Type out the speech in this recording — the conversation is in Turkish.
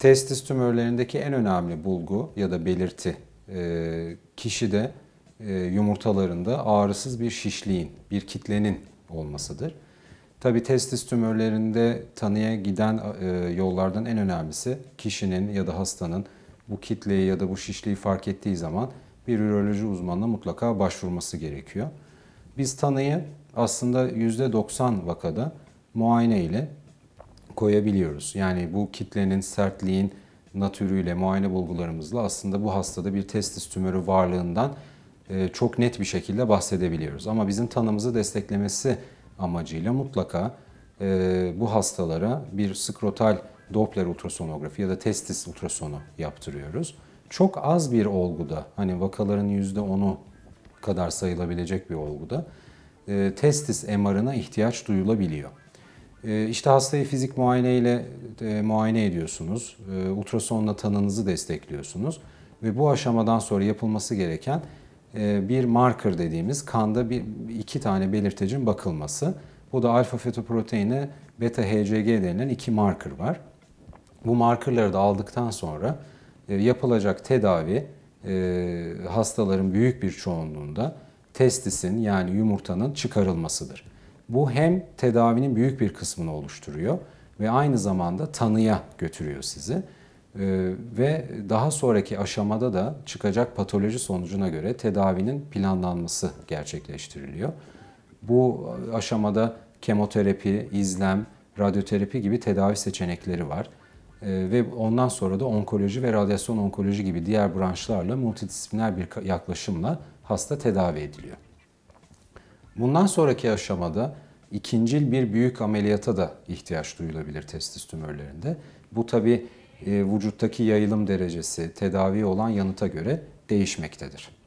testis tümörlerindeki en önemli bulgu ya da belirti e, kişide e, yumurtalarında ağrısız bir şişliğin, bir kitlenin olmasıdır. Tabi testis tümörlerinde tanıya giden e, yollardan en önemlisi kişinin ya da hastanın bu kitleyi ya da bu şişliği fark ettiği zaman bir üroloji uzmanına mutlaka başvurması gerekiyor. Biz tanıyı aslında %90 vakada muayene ile koyabiliyoruz. Yani bu kitlenin, sertliğin natürüyle, muayene bulgularımızla aslında bu hastada bir testis tümörü varlığından e, çok net bir şekilde bahsedebiliyoruz. Ama bizim tanımızı desteklemesi amacıyla mutlaka e, bu hastalara bir skrotal Doppler ultrasonografi ya da testis ultrasonu yaptırıyoruz. Çok az bir olguda, hani vakaların yüzde onu kadar sayılabilecek bir olguda e, testis MR'ına ihtiyaç duyulabiliyor. Ee, işte hastayı fizik muayeneyle e, muayene ediyorsunuz. Ee, ultrasonla tanınızı destekliyorsunuz. Ve bu aşamadan sonra yapılması gereken e, bir marker dediğimiz kanda bir, iki tane belirtecin bakılması. Bu da alfa fetoproteine beta HCG denilen iki marker var. Bu markerları da aldıktan sonra e, yapılacak tedavi hastaların büyük bir çoğunluğunda testisin yani yumurtanın çıkarılmasıdır. Bu hem tedavinin büyük bir kısmını oluşturuyor ve aynı zamanda tanıya götürüyor sizi. Ee, ve daha sonraki aşamada da çıkacak patoloji sonucuna göre tedavinin planlanması gerçekleştiriliyor. Bu aşamada kemoterapi, izlem, radyoterapi gibi tedavi seçenekleri var. Ee, ve ondan sonra da onkoloji ve radyasyon onkoloji gibi diğer branşlarla multidisipliner bir yaklaşımla hasta tedavi ediliyor. Bundan sonraki aşamada ikincil bir büyük ameliyata da ihtiyaç duyulabilir testis tümörlerinde. Bu tabi e, vücuttaki yayılım derecesi, tedavi olan yanıta göre değişmektedir.